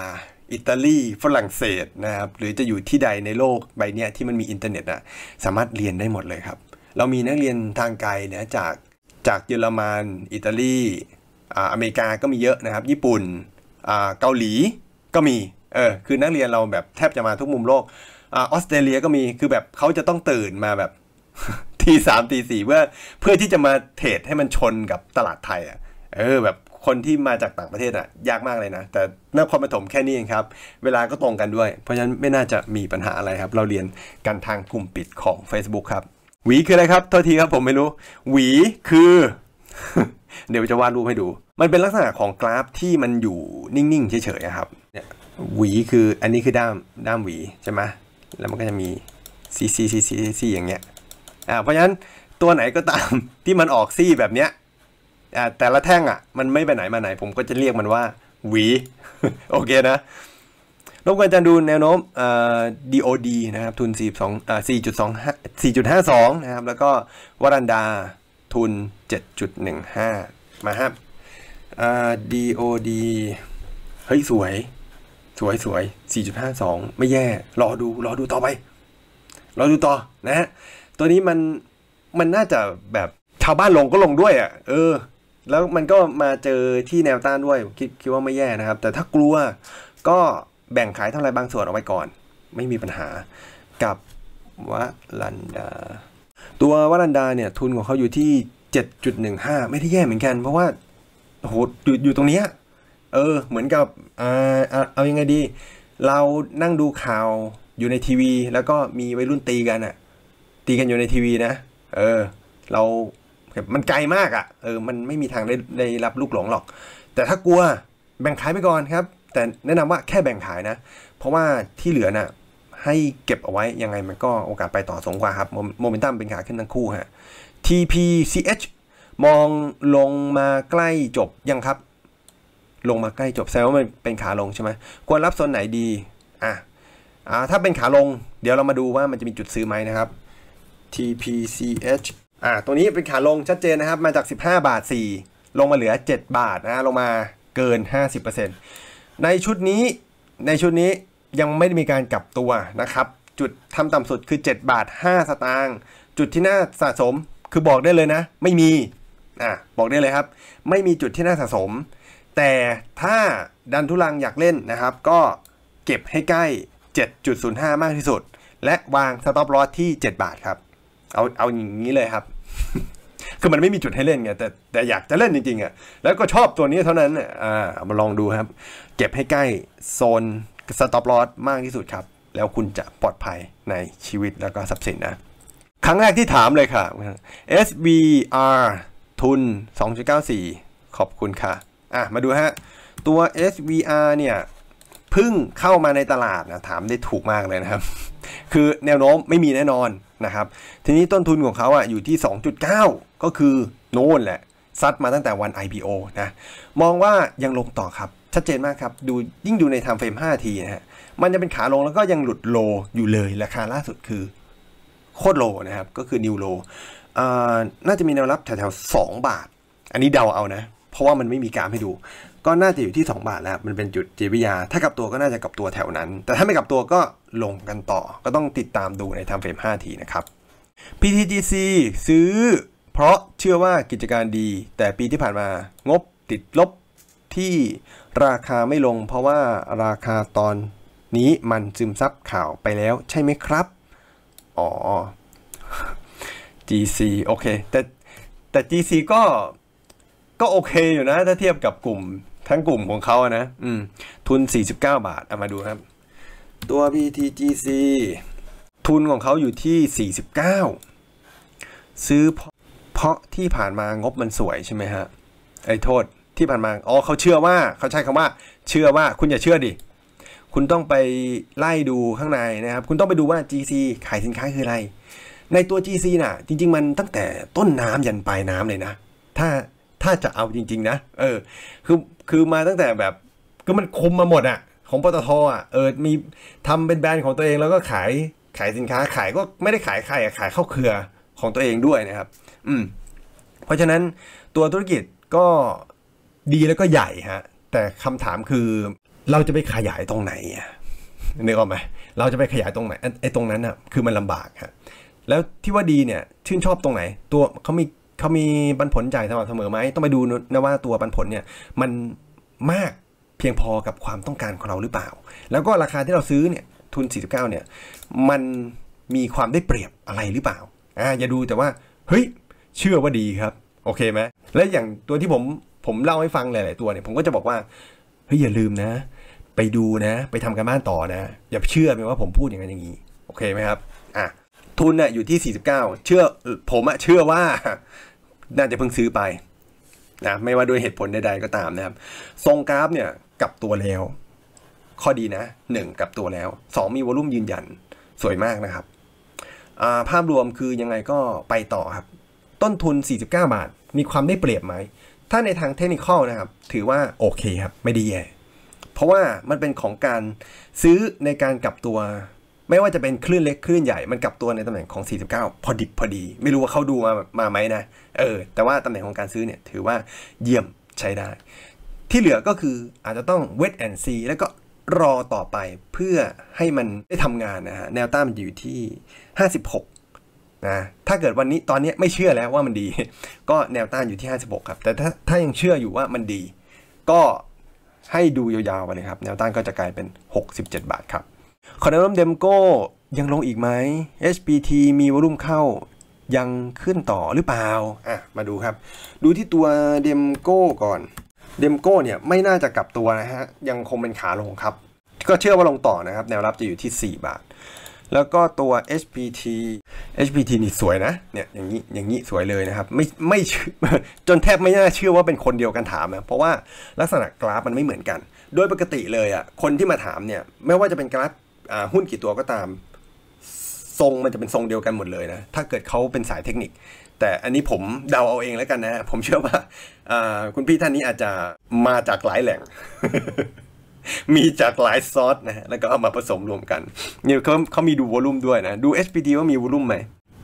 อิตาลีฝรั่งเศสนะครับหรือจะอยู่ที่ใดในโลกใบนี้ที่มันมีอินเทอร์เน็ตนะสามารถเรียนได้หมดเลยครับ เรามีนักเรียนทางไกลนะจากจากเยอรมันอิตาลีอ่าอเมริกาก็มีเยอะนะครับ ญี่ปุ่นอ่าเกาหลีก็มีเออ คือนักเรียนเราแบบแทบจะมาทุกมุมโลก ออสเตรเลียก็มีคือแบบเขาจะต้องตื่นมาแบบทีสามตีสี่เพื่อเพื่อที่จะมาเทรดให้มันชนกับตลาดไทยอ่ะ เออแบบคนที่มาจากต่างประเทศอ่ะยากมากเลยนะ แต่นครปฐมแค่นี้เองครับ เวลาก็ตรงกันด้วย เพราะฉะนั้นไม่น่าจะมีปัญหาอะไรครับ เราเรียนกันทางกลุ่มปิดของ Facebook ครับ หวีคืออะไรครับโทษทีครับผมไม่รู้ หวีคือ เดี๋ยวจะวาดรูปให้ดู มันเป็นลักษณะของกราฟที่มันอยู่นิ่งๆเฉยๆครับหวีคืออันนี้คือด้าม ด้ามหวีใช่ไหม แล้วมันก็จะมีซีซีซีซีซีอย่างเงี้ย อ่าเพราะฉะนั้นตัวไหนก็ตามที่มันออกซี่แบบเนี้ย อ่าแต่ละแท่งอ่ะมันไม่ไปไหนมาไหนผมก็จะเรียกมันว่าหวี โอเคนะลบกันาจะดู แนวโน้มเอ่อ DOD นะครับ ทุน42เอ่อ4.25 4.52 นะครับ แล้วก็วรันดาทุน 7.15 มาครับเอ่อ DOD เฮ้ย สวยสวยสวย 4.52 ไม่แย่ รอดู รอดูต่อไป รอดูต่อ นะฮะ ตัวนี้มัน มันน่าจะแบบชาวบ้านลงก็ลงด้วยอะ่ะ เออ แล้วมันก็มาเจอที่แนวต้านด้วย คิดคิดว่าไม่แย่นะครับ แต่ถ้ากลัวก็แบ่งขายเท่าไรบางส่วนเอาไว้ก่อน ไม่มีปัญหา กับวัลันดา ตัววัลันดาเนี่ย ทุนของเขาอยู่ที่ 7.15 ไม่ได้แย่เหมือนกัน เพราะว่า โห อยู่ตรงนี้เออเหมือนกับเออาเอายังไงดี เรานั่งดูข่าวอยู่ในทีวี แล้วก็มีวัยรุ่นตีกันอะตีกันอยู่ในทีวีนะ เออเรามันไกลมากอะ่ะเออมันไม่มีทางได้ได้รับลูกหลงหรอก แต่ถ้ากลัวแบ่งขายไปก่อนครับ แต่แนะนำว่าแค่แบ่งขายนะ เพราะว่าที่เหลือนะ่ะให้เก็บเอาไว้ยังไงมันก็โอกาสไปต่อสูงกว่าครับโมเมนตัมเป็นขาขึ้นทั้งคู่ฮะ TPCH มองลงมาใกล้จบยังครับลงมาใกล้จบแซวว่ามันเป็นขาลงใช่ไหมควรรับโซนไหนดีอ่ะอ่าถ้าเป็นขาลง เดี๋ยวเรามาดูว่ามันจะมีจุดซื้อไหมนะครับ TPCH อ่าตรงนี้เป็นขาลงชัดเจนนะครับ มาจาก 15บาท4ลงมาเหลือ 7 บาทนะลงมาเกิน 50%ในชุดนี้ในชุดนี้ยังไม่ได้มีการกลับตัวนะครับ จุดทำต่ำสุดคือ 7 บาท 5 สตางค์จุดที่น่าสะสมคือบอกได้เลยนะ ไม่มีอ่ะบอกได้เลยครับ ไม่มีจุดที่น่าสะสมแต่ถ้าดันทุลังอยากเล่นนะครับก็เก็บให้ใกล้ 7.05 มากที่สุด และวางสต็อปลอสที่ 7 บาทครับ เอาเอาอย่างนี้เลยครับ คือมันไม่มีจุดให้เล่นไงแต่แต่อยากจะเล่นจริงๆอ่ะแล้วก็ชอบตัวนี้เท่านั้นอ่ามาลองดูครับ เก็บให้ใกล้โซนสต็อปลอสมากที่สุดครับ แล้วคุณจะปลอดภัยในชีวิตแล้วก็ทรัพย์สินนะครั้งแรกที่ถามเลยค่ะ SBR ทุน 2.94 ขอบคุณค่ะอ่ะมาดูฮะตัว SVR เนี่ยพึ่งเข้ามาในตลาดนะถามได้ถูกมากเลยนะครับ คือแนวโน้มไม่มีแน่นอนนะครับทีนี้ต้นทุนของเขาอ่ะอยู่ที่ 2.9 ก็คือโน่นแหละ ซัดมาตั้งแต่วัน IPO นะมองว่ายังลงต่อครับชัดเจนมากครับดูยิ่งดูในทำเฟรม5ทีนะฮะมันจะเป็นขาลงแล้วก็ยังหลุดโลอยู่เลย ราคาล่าสุดคือโคตรโลนะครับก็คือนิวโลน่าจะมีแนวรับแถวๆ2บาท อันนี้เดาเอานะเพราะว่ามันไม่มีกราฟให้ดู ก็น่าจะอยู่ที่ 2 บาทแล้ว มันเป็นจุดจิตวิทยาถ้ากลับตัวก็น่าจะกลับตัวแถวนั้น แต่ถ้าไม่กลับตัวก็ลงกันต่อ ก็ต้องติดตามดูในทำเฟรม5ทีนะครับ PTGC ซื้อ เพราะเชื่อว่ากิจการดี แต่ปีที่ผ่านมางบติดลบที่ราคาไม่ลงเพราะว่าราคาตอนนี้มันซึมซับข่าวไปแล้ว ใช่ไหมครับ อ๋อ GC โอเค แต่แต่ GC ก็ก็โอเคอยู่นะถ้าเทียบกับกลุ่ม ทั้งกลุ่มของเขาอะนะ อืม ทุน 49 บาทเอามาดูครับ ตัว BTGC ทุนของเขาอยู่ที่ 49 ซื้อเพราะที่ผ่านมางบมันสวยใช่ไหมฮะ ไอ้โทษที่ผ่านมาอ๋อเขาเชื่อว่าเขาใช้คำว่า เชื่อว่าคุณอย่าเชื่อดิคุณต้องไปไล่ดูข้างในนะครับคุณต้องไปดูว่า GC ขายสินค้าคืออะไร ในตัว GC น่ะ จริง ๆ มันตั้งแต่ต้นน้ำยันปลายน้ำเลยนะถ้าถ้าจะเอาจริงๆนะ เออ คือ คือ มาตั้งแต่แบบ ก็มันคุมมาหมดอะของปตทอ่ะเออ มีทำเป็นแบรนด์ของตัวเองแล้วก็ขาย ขายสินค้า ขายก็ไม่ได้ขายใครอะขายเข้าเครือของตัวเองด้วยนะครับ อืม เพราะฉะนั้นตัวธุรกิจก็ดีแล้วก็ใหญ่ฮะ แต่คำถามคือเราจะไปขยายตรงไหนนึกออกไหมเราจะไปขยายตรงไหน ไอ้ตรงนั้นอ่ะคือมันลำบากฮะ แล้วที่ว่าดีเนี่ยชื่นชอบตรงไหนตัวเขามีเขามีปันผลจ่ายสม่ำเสมอไหมต้องไปดูนะว่าตัวปันผลเนี่ยมันมากเพียงพอกับความต้องการของเราหรือเปล่า แล้วก็ราคาที่เราซื้อเนี่ย ทุน 49 เนี่ยมันมีความได้เปรียบอะไรหรือเปล่าอ่าอย่าดูแต่ว่า เฮ้ย เชื่อว่าดีครับ โอเคไหมและอย่างตัวที่ผมผมเล่าให้ฟังหลายๆตัวเนี่ย ผมก็จะบอกว่าเฮ้ยอย่าลืมนะ ไปดูนะไปทำการบ้านต่อนะ อย่าเชื่อไปว่าผมพูดอย่างนั้นอย่างนี้โอเคไหมครับ อ่ะทุนน่ะอยู่ที่ 49เชื่อผมอะเชื่อว่าน่าจะเพิ่งซื้อไปนะไม่ว่าด้วยเหตุผลใดๆก็ตามนะครับ ทรงกราฟเนี่ยกลับตัวแล้วข้อดีนะ 1 กลับตัวแล้ว 2 มีวอลุ่มยืนยันสวยมากนะครับ ภาพรวมคือยังไงก็ไปต่อครับ ต้นทุน 49 บาทมีความได้เปรียบไหม ถ้าในทางเทคนิคนะครับ ถือว่าโอเคครับ ไม่ดีแย่เพราะว่ามันเป็นของการซื้อในการกลับตัวไม่ว่าจะเป็นคลื่นเล็กคลื่นใหญ่ มันกลับตัวในตำแหน่งของ49 พอดิบพอดี ไม่รู้ว่าเขาดูมา มาไหมนะ เออ แต่ว่าตำแหน่งของการซื้อเนี่ยถือว่าเยี่ยมใช้ได้ ที่เหลือก็คืออาจจะต้อง wait and see แล้วก็รอต่อไปเพื่อให้มันได้ทำงานนะฮะ แนวต้านมันอยู่ที่ 56นะ ถ้าเกิดวันนี้ตอนนี้ไม่เชื่อแล้วว่ามันดี ก็แนวต้านอยู่ที่ 56ครับ แต่ถ้า ถ้ายังเชื่ออยู่ว่ามันดี ก็ให้ดูยาวๆไปเลยครับ แนวต้านก็จะกลายเป็น 67 บาทครับคอนโดมเดมโก้ยังลงอีกไหม HPT มีวอลุ่มเข้ายังขึ้นต่อหรือเปล่า อ่ะ มาดูครับ ดูที่ตัวเดมโก้ก่อนเดมโก้เนี่ย ไม่น่าจะกลับตัวนะฮะยังคงเป็นขาลงครับ ก็เชื่อว่าลงต่อนะครับ แนวรับจะอยู่ที่ 4 บาท แล้วก็ตัว HPT HPT นี่สวยนะเนี่ยอย่างนี้ อย่างนี้สวยเลยนะครับไม่ไม่จนแทบไม่น่าเชื่อว่าเป็นคนเดียวกันถามนะเพราะว่าลักษณะกราฟมันไม่เหมือนกัน โดยปกติเลยอะ่ะคนที่มาถามเนี่ยไม่ว่าจะเป็นกราฟหุ้นกี่ตัวก็ตามทรงมันจะเป็นทรงเดียวกันหมดเลยนะถ้าเกิดเขาเป็นสายเทคนิค แต่อันนี้ผมเดาเอาเองแล้วกันนะ ผมเชื่อว่า คุณพี่ท่านนี้อาจจะมาจากหลายแหล่ง มีจากหลายซอสนะแล้วก็เอามาผสมรวมกันเนี่ยเขาเขามีดูวอลุ่มด้วยนะ ดู SPD ว่ามีวอลุ่มไหม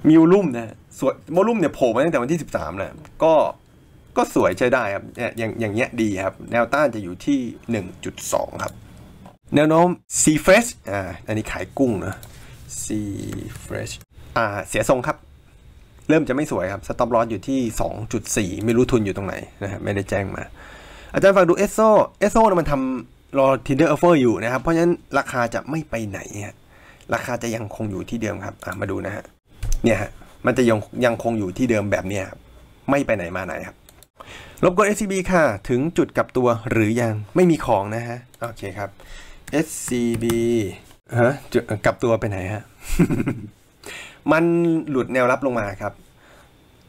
มีวอลุ่มนะส่วนวอลุ่มเนี่ยโผล่มาตั้งแต่วันที่ 13นะก็ก็สวยใช้ได้ครับอย่างอย่างเงี้ยดีครับแนวต้านจะอยู่ที่ 1.2 ครับแนวโน้ม C fresh อ่า อันนี้ขายกุ้งนะ C fresh อ่า เสียทรงครับ เริ่มจะไม่สวยครับสต็อปลอสอยู่ที่ 2.4 ไม่รู้ทุนอยู่ตรงไหนนะครับไม่ได้แจ้งมา อาจารย์ฟังดูเอสโซเอสโซมันทำรอทิ t i n อ e r อ f f เฟอยู่นะครับ เพราะฉะนั้นราคาจะไม่ไปไหน ราคาจะยังคงอยู่ที่เดิมครับมาดูนะฮะ เนี่ยฮะ มันจะยังยังคงอยู่ที่เดิมแบบนี้ครับไม่ไปไหนมาไหนครับ ลบกด SCB ค่ะ ถึงจุดกับตัวหรือยังไม่มีของนะฮะ โอเคครับ scb ฮะกลับตัวไปไหนฮะมันหลุดแนวรับลงมาครับ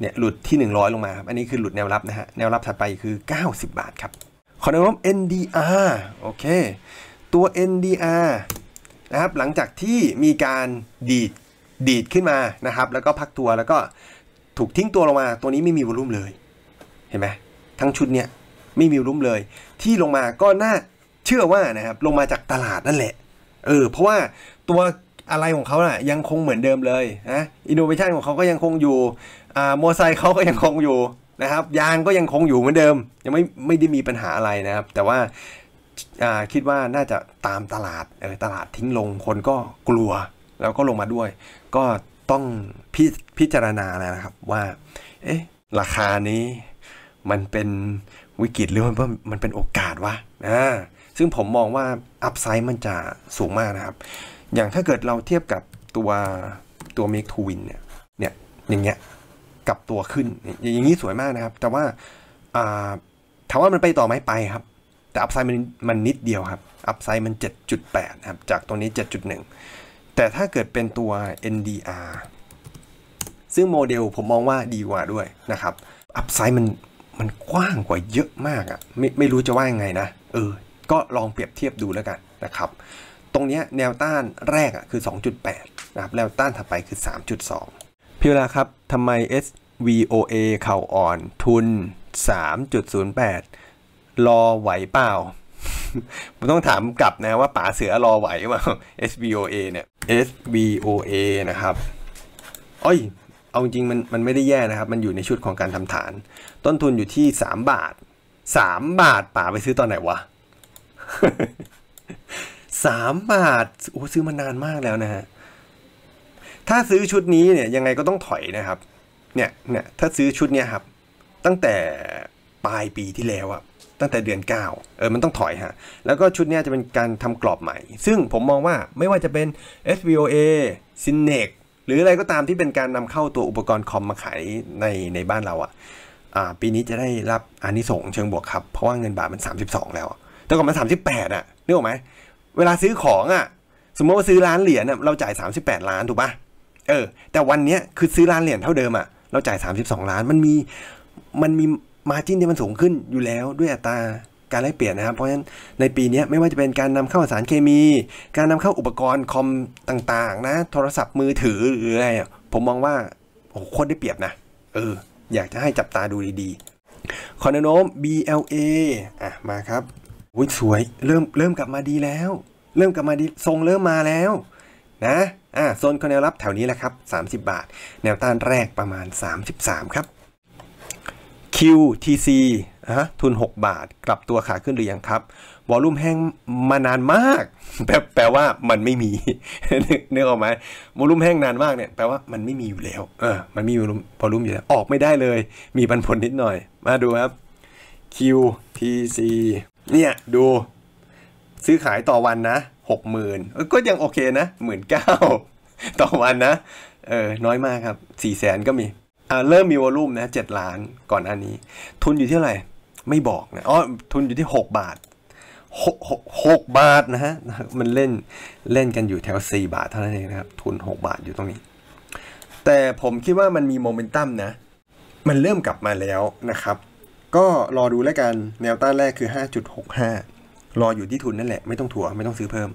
เนี่ยหลุดที่ 100 ลงมาครับอันนี้คือหลุดแนวรับนะฮะแนวรับถัดไปคือ 90 บาทครับขอแนวรับ NDR โอเค ตัว NDR นะครับ หลังจากที่มีการดีด ดีดขึ้นมานะครับ แล้วก็พักตัวแล้วก็ถูกทิ้งตัวลงมาตัวนี้ไม่มีวอลุ่มเลย เห็นไหมทั้งชุดเนี่ยไม่มีวอลุ่มเลยที่ลงมาก็น่าเชื่อว่านะครับลงมาจากตลาดนั่นแหละเออเพราะว่าตัวอะไรของเขานะยังคงเหมือนเดิมเลยนะอินโนเวชันของเขาก็ยังคงอยู่อ่ามอไซค์เขาก็ยังคงอยู่นะครับยางก็ยังคงอยู่เหมือนเดิม ยังไม่ไม่ได้มีปัญหาอะไรนะครับ แต่ว่าอ่าคิดว่าน่าจะตามตลาดเออตลาดทิ้งลงคนก็กลัวแล้วก็ลงมาด้วย ก็ต้องพพิจารณาแล้วนะครับว่า เอ๊ะราคานี้มันเป็นวิกฤตหรือมันมันเป็นโอกาสวะอ่าซึ่งผมมองว่าอัพไซด์มันจะสูงมากนะครับ อย่างถ้าเกิดเราเทียบกับตัวตัวเมกทูวินเนี่ย เนี่ยอย่างเงี้ย กับตัวขึ้นอย่างนี้สวยมากนะครับ แต่ว่าถามว่ามันไปต่อไหมไปครับ แต่อัพไซด์มันมันนิดเดียวครับ อัพไซด์มัน 7.8นะครับ จากตรงนี้ 7.1 แต่ถ้าเกิดเป็นตัว NDR ซึ่งโมเดลผมมองว่าดีกว่าด้วยนะครับ อัพไซด์มันมันกว้างกว่าเยอะมากอะ่ะ ไม่ไม่รู้จะว่ายังไงนะ เออก็ลองเปรียบเทียบดูแล้วกันนะครับ ตรงนี้แนวต้านแรกคือ 2.8 นะครับ แนวต้านถัดไปคือ 3.2 พี่เวลาครับ ทำไม SVOA เข่าอ่อนทุน 3.08 รอไหวเปล่าผมต้องถามกลับนะว่าป๋าเสือรอไหวว่า SVOA เนี่ย SVOA นะครับอ้ย เอาจริงมันมันไม่ได้แย่นะครับ มันอยู่ในชุดของการทำฐาน ต้นทุนอยู่ที่ 3 บาท 3 บาทป๋าไปซื้อตอนไหนวะสามบาทโอ้ซื้อมานานมากแล้วนะฮะถ้าซื้อชุดนี้เนี่ยยังไงก็ต้องถอยนะครับเนี่ยเนี่ยถ้าซื้อชุดเนี้ยครับตั้งแต่ปลายปีที่แล้วอะตั้งแต่เดือน 9 เออมันต้องถอยฮะแล้วก็ชุดนี้จะเป็นการทำกรอบใหม่ ซึ่งผมมองว่าไม่ว่าจะเป็น SVOA s y n e c หรืออะไรก็ตามที่เป็นการนำเข้าตัวอุปกรณ์คอมมาขายในในบ้านเราอะ่ะปีนี้จะได้รับอานิสงส์เชิงบวกครับ เพราะว่าเงินบาทมัน32 แล้วแต่ก่อนมันสามสิบแปดอะนึกออกไหมเวลาซื้อของอะสมมติว่าซื้อร้านเหรียญเราจ่ายสามสิบแปดล้านถูกปะเออแต่วันเนี้ยคือซื้อร้านเหรียญเท่าเดิมอะเราจ่ายสามสิบสองล้านมันมีมันมีมาจิ้นที่มันสูงขึ้นอยู่แล้วด้วยอัตราการแลกเปลี่ยนนะครับเพราะฉะนั้นในปีนี้ไม่ว่าจะเป็นการนำเข้าสารเคมี การนำเข้าอุปกรณ์คอมต่างๆ นะ โทรศัพท์มือถือหรืออะไรผมมองว่าโอ้โคตรได้เปรียบนะเออ อยากจะให้จับตาดูดีๆคอนโนม BLA อ่ะมาครับอุ้ยสวยเริ่มเริ่มกลับมาดีแล้ว เริ่มกลับมาดีทรงเริ่มมาแล้วนะอ่าโซนคอนแนวรับแถวนี้แหละครับ30 บาท แนวต้านแรกประมาณ 33 ครับ QTC ฮะทุน 6 บาทกลับตัวขาขึ้นหรือยังครับวอลุ่มแห้งมานานมากแปลแปลว่ามันไม่มีนึกออกไหมวอลุ่มแห้งนานมากเนี่ยแปลว่ามันไม่มีอยู่แล้วเออมันมีวอลุ่มวอลุ่มอยู่แล้วออกไม่ได้เลย มีปันผลนิดหน่อย มาดูครับ QTC เนี่ยดูซื้อขายต่อวันนะหกหมื่นก็ยังโอเคนะหมื่นเก้าต่อวันนะเออน้อยมากครับสี่แสนก็มีอ่าเริ่มมีวอลุ่มนะเจ็ดล้านก่อนอันนี้ ทุนอยู่ที่อะไรไม่บอกนะอ๋อทุนอยู่ที่หกบาทหกหกบาทนะฮะ มันเล่นเล่นกันอยู่แถวสี่บาทเท่านั้นเองนะครับ ทุนหกบาทอยู่ตรงนี้ แต่ผมคิดว่ามันมีโมเมนตัมนะ มันเริ่มกลับมาแล้วนะครับก็รอดูแล้วกัน แนวต้านแรกคือ 5.65 รออยู่ที่ทุนนั่นแหละ ไม่ต้องถั่วไม่ต้องซื้อเพิ่ม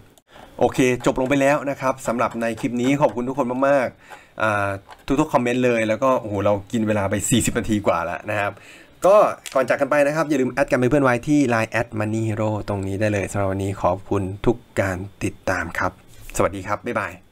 โอเค จบลงไปแล้วนะครับสำหรับในคลิปนี้ขอบคุณทุกคนมากๆ ทุก ๆ คอมเมนต์เลย แล้วก็ โอ้โห เรากินเวลาไป 40 นาทีกว่าแล้วนะครับก็ก่อนจากกันไปนะครับ อย่าลืมแอดกันเป็นเพื่อนไว้ที่ Line แอดมันนี่ฮีโร่ตรงนี้ได้เลยสำหรับวันนี้ขอบคุณทุกการติดตามครับ สวัสดีครับบ๊ายบาย